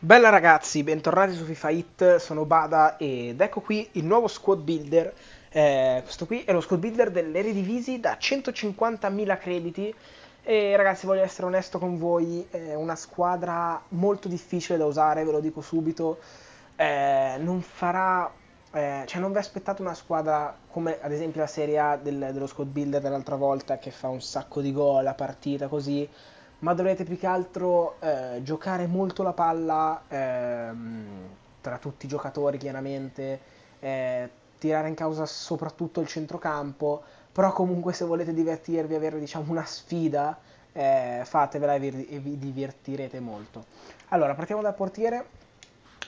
Bella ragazzi, bentornati su FIFA Hit, sono Bada ed ecco qui il nuovo squad builder. Eh, questo qui è lo squad builder dell'Eredivisi da 150.000 crediti. E ragazzi, voglio essere onesto con voi, è una squadra molto difficile da usare, ve lo dico subito. Eh, non farà... Eh, cioè non vi aspettate una squadra come ad esempio la Serie A del, dello squad builder dell'altra volta che fa un sacco di gol a partita così ma dovrete più che altro eh, giocare molto la palla ehm, tra tutti i giocatori chiaramente, eh, tirare in causa soprattutto il centrocampo, però comunque se volete divertirvi, avere diciamo una sfida, eh, fatevela e vi, e vi divertirete molto. Allora, partiamo dal portiere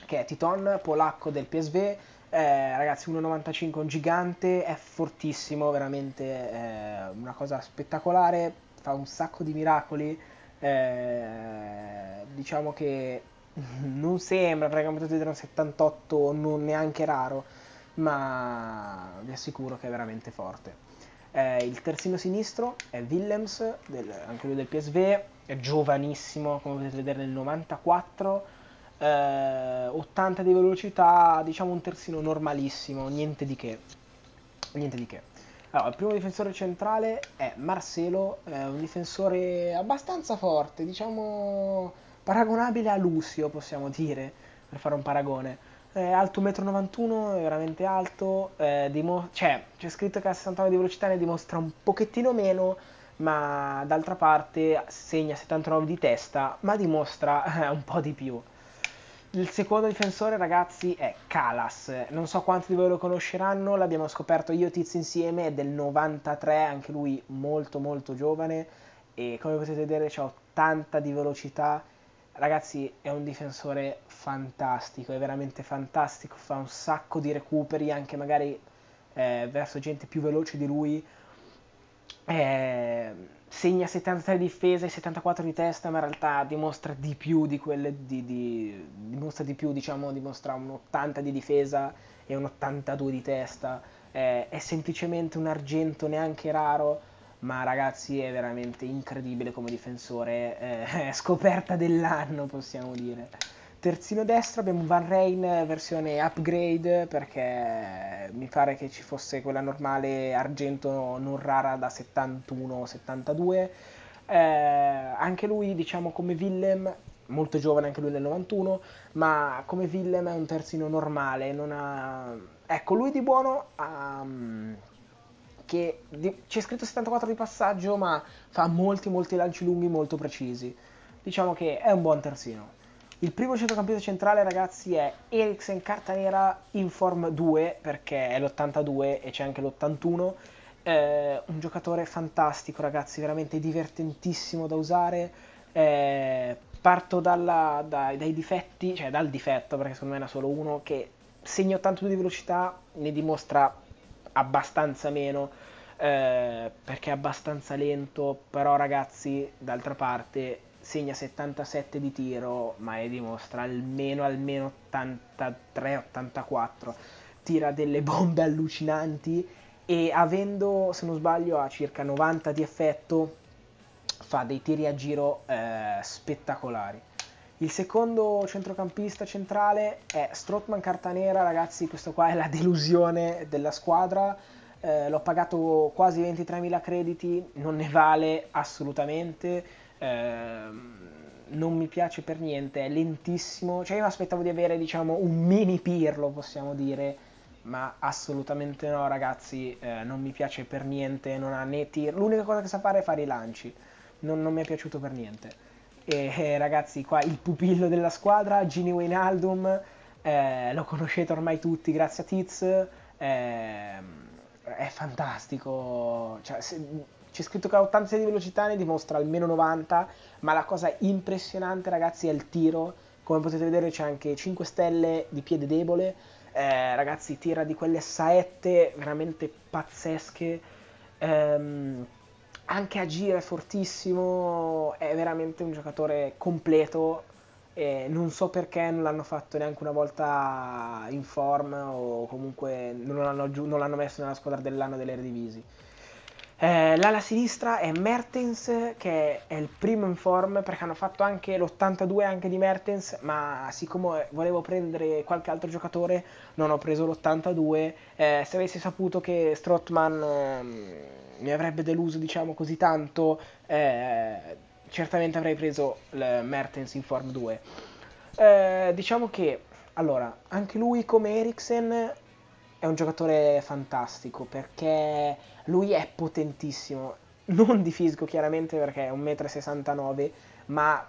che è Titon, polacco del PSV, eh, ragazzi, 1,95 un gigante, è fortissimo, veramente eh, una cosa spettacolare, fa un sacco di miracoli, eh, diciamo che non sembra perché potete vedere un 78 non neanche raro, ma vi assicuro che è veramente forte. Eh, il terzino sinistro è Willems, del, anche lui del PSV, è giovanissimo, come potete vedere nel 94, eh, 80 di velocità, diciamo un terzino normalissimo, niente di che. Niente di che. Allora, il primo difensore centrale è Marcelo, è un difensore abbastanza forte, diciamo paragonabile a Lucio, possiamo dire, per fare un paragone. È alto 1,91 m, è veramente alto, eh, dimo- cioè, c'è scritto che ha 69 di velocità ne dimostra un pochettino meno, ma d'altra parte segna 79 di testa, ma dimostra eh, un po' di più. Il secondo difensore, ragazzi, è Calas. Non so quanti di voi lo conosceranno, l'abbiamo scoperto io e Tizio insieme, è del 93, anche lui molto molto giovane e come potete vedere ha 80 di velocità. Ragazzi, è un difensore fantastico, è veramente fantastico, fa un sacco di recuperi anche magari eh, verso gente più veloce di lui eh, segna 73 difese e 74 di testa, ma in realtà dimostra di più di quelle di, di, dimostra di più, diciamo, dimostra un 80 di difesa e un 82 di testa. Eh, è semplicemente un argento neanche raro, ma ragazzi è veramente incredibile come difensore, eh, scoperta dell'anno possiamo dire. Terzino destro abbiamo Van Rain eh, versione upgrade perché mi pare che ci fosse quella normale argento non rara da 71-72. Eh, anche lui, diciamo come Willem, molto giovane anche lui nel 91, ma come Willem è un terzino normale, ha... Ecco, lui di buono ha... Ehm, che c'è scritto 74 di passaggio, ma fa molti molti lanci lunghi molto precisi. Diciamo che è un buon terzino. Il primo centrocampista centrale, ragazzi, è Eriksen carta nera in form 2 perché è l'82 e c'è anche l'81. Eh, un giocatore fantastico, ragazzi, veramente divertentissimo da usare. Eh, parto dalla, dai, dai difetti, cioè dal difetto, perché secondo me è ha solo uno, che segna 82 di velocità, ne dimostra abbastanza meno. Eh, perché è abbastanza lento, però ragazzi, d'altra parte segna 77 di tiro, ma ne dimostra almeno, almeno 83-84. Tira delle bombe allucinanti e avendo, se non sbaglio, a circa 90 di effetto, fa dei tiri a giro eh, spettacolari. Il secondo centrocampista centrale è Strotman Cartanera, ragazzi, questo qua è la delusione della squadra. Eh, l'ho pagato quasi 23.000 crediti, non ne vale assolutamente Ehm, non mi piace per niente, è lentissimo. Cioè, io mi aspettavo di avere, diciamo, un mini pirlo, possiamo dire, ma assolutamente no, ragazzi. Eh, non mi piace per niente, non ha né tir. L'unica cosa che sa fare è fare i lanci. Non, non mi è piaciuto per niente. E eh, ragazzi, qua il pupillo della squadra, Gini Wayne Aldum, eh, lo conoscete ormai tutti, grazie a Tiz. Ehm, è fantastico. Cioè, se, c'è scritto che ha 86 di velocità, ne dimostra almeno 90, ma la cosa impressionante ragazzi è il tiro, come potete vedere c'è anche 5 stelle di piede debole, eh, ragazzi tira di quelle saette veramente pazzesche, ehm, anche a giro è fortissimo, è veramente un giocatore completo, eh, non so perché non l'hanno fatto neanche una volta in form o comunque non l'hanno, non l'hanno messo nella squadra dell'anno delle Redivisi. Eh, l'ala sinistra è Mertens, che è il primo in form, perché hanno fatto anche l'82 anche di Mertens, ma siccome volevo prendere qualche altro giocatore, non ho preso l'82. Eh, se avessi saputo che Strottman eh, mi avrebbe deluso, diciamo così tanto, eh, certamente avrei preso Mertens in form 2. Eh, diciamo che, allora, anche lui come Eriksen è un giocatore fantastico perché lui è potentissimo, non di fisico chiaramente perché è 1,69 m, ma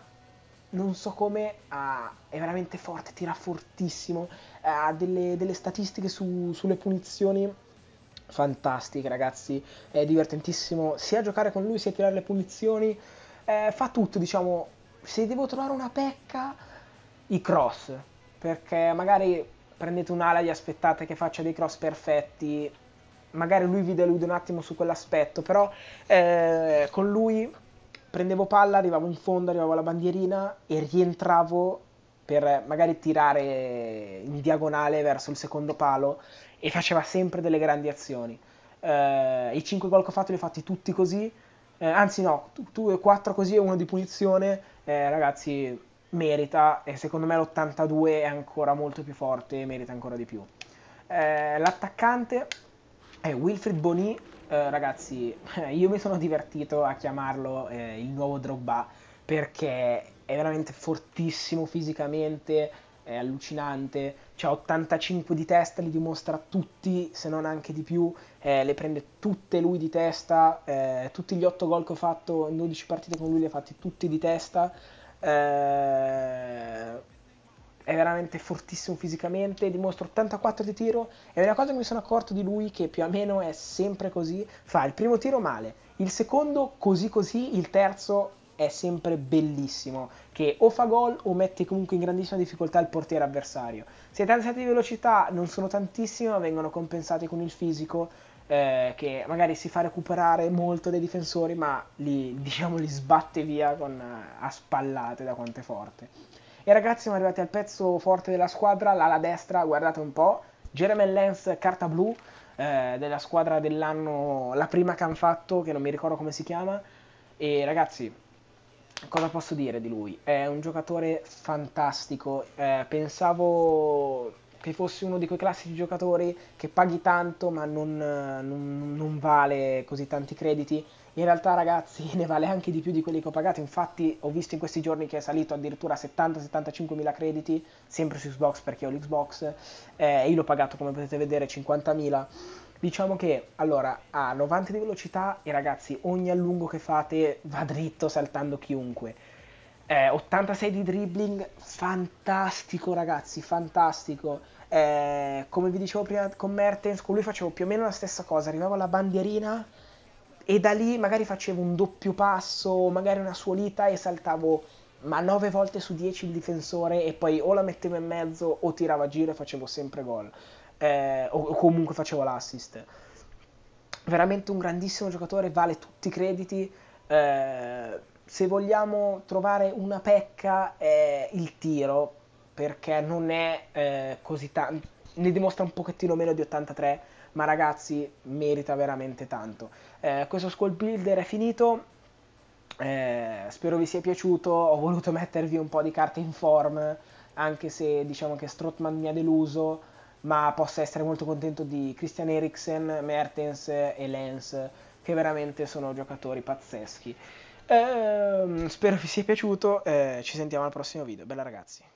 non so come ah, è veramente forte, tira fortissimo, eh, ha delle, delle statistiche su, sulle punizioni fantastiche ragazzi, è divertentissimo sia a giocare con lui sia a tirare le punizioni, eh, fa tutto diciamo, se devo trovare una pecca, i cross, perché magari prendete un'ala e aspettate che faccia dei cross perfetti, magari lui vi delude un attimo su quell'aspetto, però eh, con lui prendevo palla, arrivavo in fondo, arrivavo alla bandierina e rientravo per magari tirare in diagonale verso il secondo palo e faceva sempre delle grandi azioni. Eh, I 5 gol che ho fatto li ho fatti tutti così, eh, anzi no, tu, tu 4 così e uno di punizione, eh, ragazzi merita e secondo me l'82 è ancora molto più forte e merita ancora di più. Eh, l'attaccante è Wilfried Boni, eh, ragazzi, io mi sono divertito a chiamarlo eh, il nuovo Drogba perché è veramente fortissimo fisicamente, è allucinante, ha 85 di testa, li dimostra tutti, se non anche di più, eh, le prende tutte lui di testa, eh, tutti gli 8 gol che ho fatto in 12 partite con lui li ha fatti tutti di testa, eh, è veramente fortissimo fisicamente, dimostra 84 di tiro. È una cosa che mi sono accorto di lui che più o meno è sempre così. Fa il primo tiro male, il secondo così così, il terzo è sempre bellissimo. Che o fa gol o mette comunque in grandissima difficoltà il portiere avversario. Se i transiti di velocità non sono tantissimi, ma vengono compensati con il fisico eh, che magari si fa recuperare molto dai difensori, ma li, diciamo, li sbatte via con, eh, a spallate da quanto è forte. E ragazzi, siamo arrivati al pezzo forte della squadra, l'ala destra, guardate un po', Jeremy Lenz, carta blu, eh, della squadra dell'anno, la prima che hanno fatto, che non mi ricordo come si chiama, e ragazzi, cosa posso dire di lui? È un giocatore fantastico. Eh, pensavo che fossi uno di quei classici giocatori che paghi tanto ma non, eh, non, non, vale così tanti crediti. In realtà ragazzi ne vale anche di più di quelli che ho pagato, infatti ho visto in questi giorni che è salito addirittura a 70-75 mila crediti, sempre su Xbox perché ho l'Xbox eh, io l'ho pagato come potete vedere 50 mila. Diciamo che allora a 90 di velocità e ragazzi ogni allungo che fate va dritto saltando chiunque eh, 86 di dribbling, fantastico ragazzi, fantastico. Eh, come vi dicevo prima con Mertens, con lui facevo più o meno la stessa cosa, arrivavo alla bandierina e da lì magari facevo un doppio passo, magari una suolita e saltavo ma 9 volte su 10 il difensore e poi o la mettevo in mezzo o tiravo a giro e facevo sempre gol eh, o, o comunque facevo l'assist. Veramente un grandissimo giocatore, vale tutti i crediti. Eh, se vogliamo trovare una pecca è il tiro, perché non è eh, così tanto, ne dimostra un pochettino meno di 83, ma ragazzi merita veramente tanto. Eh, questo squad builder è finito, eh, spero vi sia piaciuto, ho voluto mettervi un po' di carte in form, anche se diciamo che Strotman mi ha deluso, ma posso essere molto contento di Christian Eriksen, Mertens e Lens, che veramente sono giocatori pazzeschi. Eh, spero vi sia piaciuto, eh, ci sentiamo al prossimo video. Bella ragazzi.